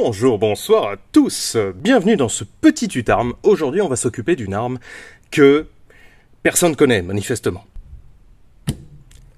Bonjour, bonsoir à tous, bienvenue dans ce petit tutarme. Aujourd'hui on va s'occuper d'une arme que personne connaît manifestement.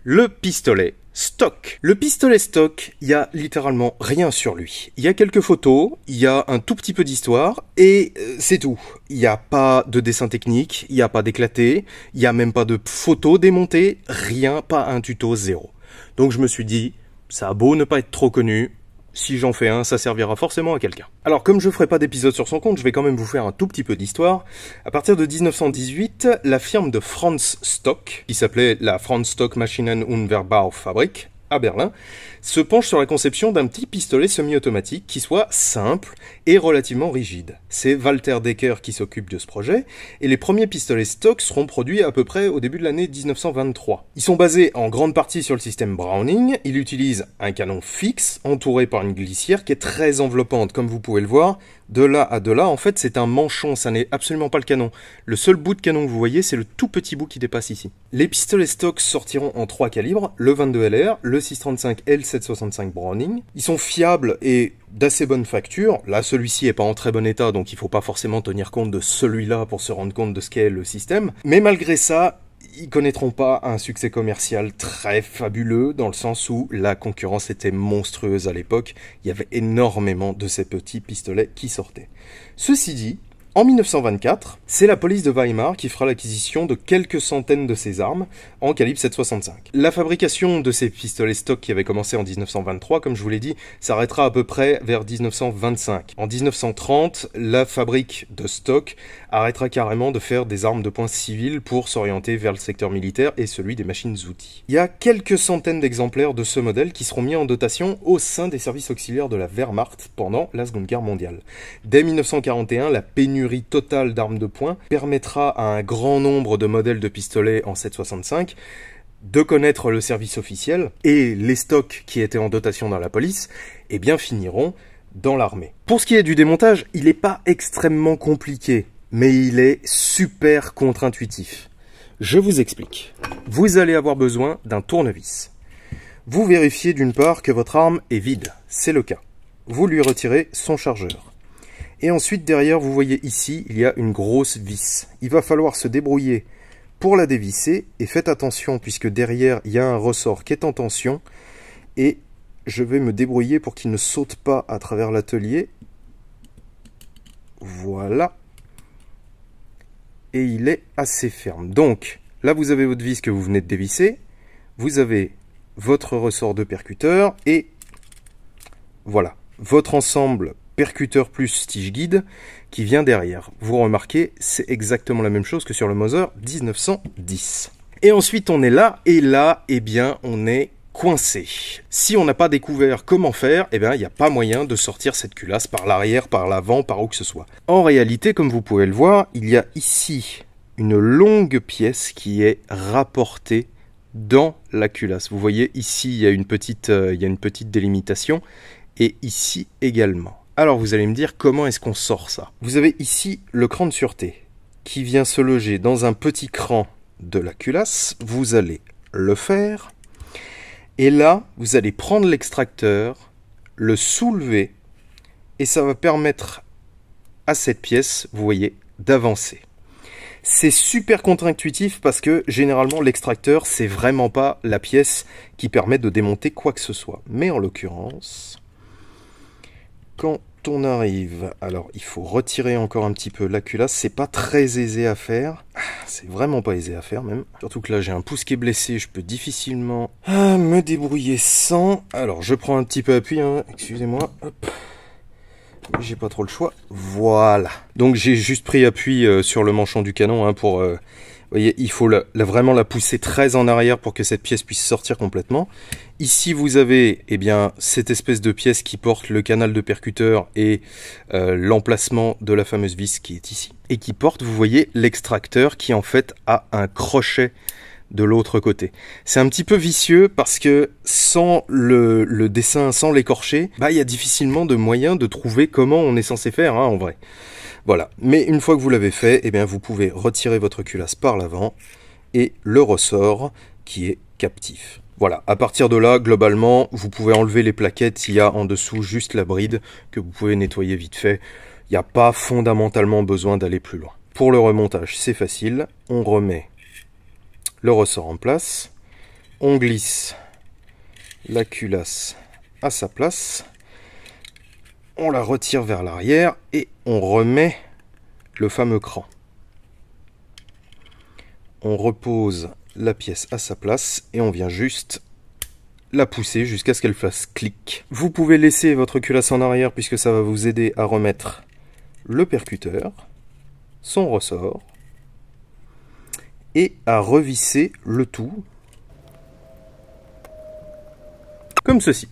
Le pistolet stock. Le pistolet stock, il y a littéralement rien sur lui. Il y a quelques photos, il y a un tout petit peu d'histoire, et euh, c'est tout. Il n'y a pas de dessin technique, il n'y a pas d'éclaté, il n'y a même pas de photos démontée, rien, pas un tuto zéro. Donc je me suis dit, ça a beau ne pas être trop connu, si j'en fais un, ça servira forcément à quelqu'un. Alors comme je ferai pas d'épisode sur son compte, je vais quand même vous faire un tout petit peu d'histoire. À partir de 1918, la firme de Franz Stock, qui s'appelait la Franz Stock Maschinen und Verbaufabrik, à Berlin, se penche sur la conception d'un petit pistolet semi-automatique qui soit simple et relativement rigide. C'est Walter Decker qui s'occupe de ce projet, et les premiers pistolets stock seront produits à peu près au début de l'année 1923. Ils sont basés en grande partie sur le système Browning, il utilise un canon fixe entouré par une glissière qui est très enveloppante comme vous pouvez le voir, de là à de là, en fait, c'est un manchon, ça n'est absolument pas le canon. Le seul bout de canon que vous voyez, c'est le tout petit bout qui dépasse ici. Les pistolets stock sortiront en trois calibres, le 22 LR, le 635 et 765 Browning. Ils sont fiables et d'assez bonne facture. Là, celui-ci n'est pas en très bon état, donc il ne faut pas forcément tenir compte de celui-là pour se rendre compte de ce qu'est le système. Mais malgré ça, ils connaîtront pas un succès commercial très fabuleux dans le sens où la concurrence était monstrueuse à l'époque. Il y avait énormément de ces petits pistolets qui sortaient. Ceci dit, en 1924, c'est la police de Weimar qui fera l'acquisition de quelques centaines de ces armes en calibre 765. La fabrication de ces pistolets stock qui avait commencé en 1923, comme je vous l'ai dit, s'arrêtera à peu près vers 1925. En 1930, la fabrique de stock arrêtera carrément de faire des armes de poing civiles pour s'orienter vers le secteur militaire et celui des machines-outils. Il y a quelques centaines d'exemplaires de ce modèle qui seront mis en dotation au sein des services auxiliaires de la Wehrmacht pendant la Seconde Guerre mondiale. Dès 1941, la pénurie Total d'armes de poing permettra à un grand nombre de modèles de pistolets en 765 de connaître le service officiel et les stocks qui étaient en dotation dans la police, Et eh bien finiront dans l'armée. Pour ce qui est du démontage, il n'est pas extrêmement compliqué, mais il est super contre-intuitif. Je vous explique. Vous allez avoir besoin d'un tournevis. Vous vérifiez d'une part que votre arme est vide, c'est le cas. Vous lui retirez son chargeur. Et ensuite, derrière, vous voyez ici, il y a une grosse vis. Il va falloir se débrouiller pour la dévisser. Et faites attention, puisque derrière, il y a un ressort qui est en tension. Et je vais me débrouiller pour qu'il ne saute pas à travers l'atelier. Voilà. Et il est assez ferme. Donc, là, vous avez votre vis que vous venez de dévisser. Vous avez votre ressort de percuteur. Et voilà. Votre ensemble percuteur plus tige Guide qui vient derrière. Vous remarquez, c'est exactement la même chose que sur le Moser 1910. Et ensuite, on est là, et là, eh bien, on est coincé. Si on n'a pas découvert comment faire, eh bien, il n'y a pas moyen de sortir cette culasse par l'arrière, par l'avant, par où que ce soit. En réalité, comme vous pouvez le voir, il y a ici une longue pièce qui est rapportée dans la culasse. Vous voyez, ici, il y une petite, euh, il y a une petite délimitation, et ici également. Alors vous allez me dire comment est-ce qu'on sort ça Vous avez ici le cran de sûreté qui vient se loger dans un petit cran de la culasse. Vous allez le faire. Et là, vous allez prendre l'extracteur, le soulever, et ça va permettre à cette pièce, vous voyez, d'avancer. C'est super contre-intuitif parce que généralement l'extracteur, c'est vraiment pas la pièce qui permet de démonter quoi que ce soit. Mais en l'occurrence, quand on arrive, alors il faut retirer encore un petit peu la culasse, c'est pas très aisé à faire, ah, c'est vraiment pas aisé à faire même, surtout que là j'ai un pouce qui est blessé, je peux difficilement ah, me débrouiller sans, alors je prends un petit peu appui, hein. excusez-moi, j'ai pas trop le choix, voilà, donc j'ai juste pris appui euh, sur le manchon du canon hein, pour euh, voyez, il faut la, vraiment la pousser très en arrière pour que cette pièce puisse sortir complètement. Ici, vous avez eh bien, cette espèce de pièce qui porte le canal de percuteur et euh, l'emplacement de la fameuse vis qui est ici. Et qui porte, vous voyez, l'extracteur qui en fait a un crochet de l'autre côté. C'est un petit peu vicieux parce que sans le, dessin, sans l'écorcher, bah il y a difficilement de moyens de trouver comment on est censé faire hein, en vrai. Voilà. Mais une fois que vous l'avez fait, eh bien, vous pouvez retirer votre culasse par l'avant et le ressort qui est captif. Voilà, à partir de là, globalement, vous pouvez enlever les plaquettes s'il y a en dessous juste la bride que vous pouvez nettoyer vite fait. Il n'y a pas fondamentalement besoin d'aller plus loin. Pour le remontage, c'est facile. On remet le ressort en place. On glisse la culasse à sa place on la retire vers l'arrière et on remet le fameux cran. On repose la pièce à sa place et on vient juste la pousser jusqu'à ce qu'elle fasse clic. Vous pouvez laisser votre culasse en arrière puisque ça va vous aider à remettre le percuteur, son ressort et à revisser le tout comme ceci.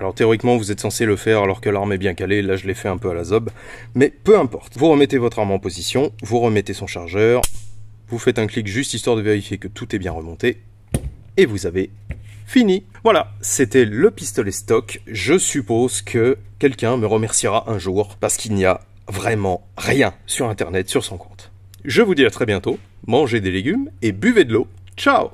Alors théoriquement, vous êtes censé le faire alors que l'arme est bien calée, là je l'ai fait un peu à la zob, mais peu importe. Vous remettez votre arme en position, vous remettez son chargeur, vous faites un clic juste histoire de vérifier que tout est bien remonté, et vous avez fini. Voilà, c'était le pistolet stock. Je suppose que quelqu'un me remerciera un jour parce qu'il n'y a vraiment rien sur Internet sur son compte. Je vous dis à très bientôt, mangez des légumes et buvez de l'eau. Ciao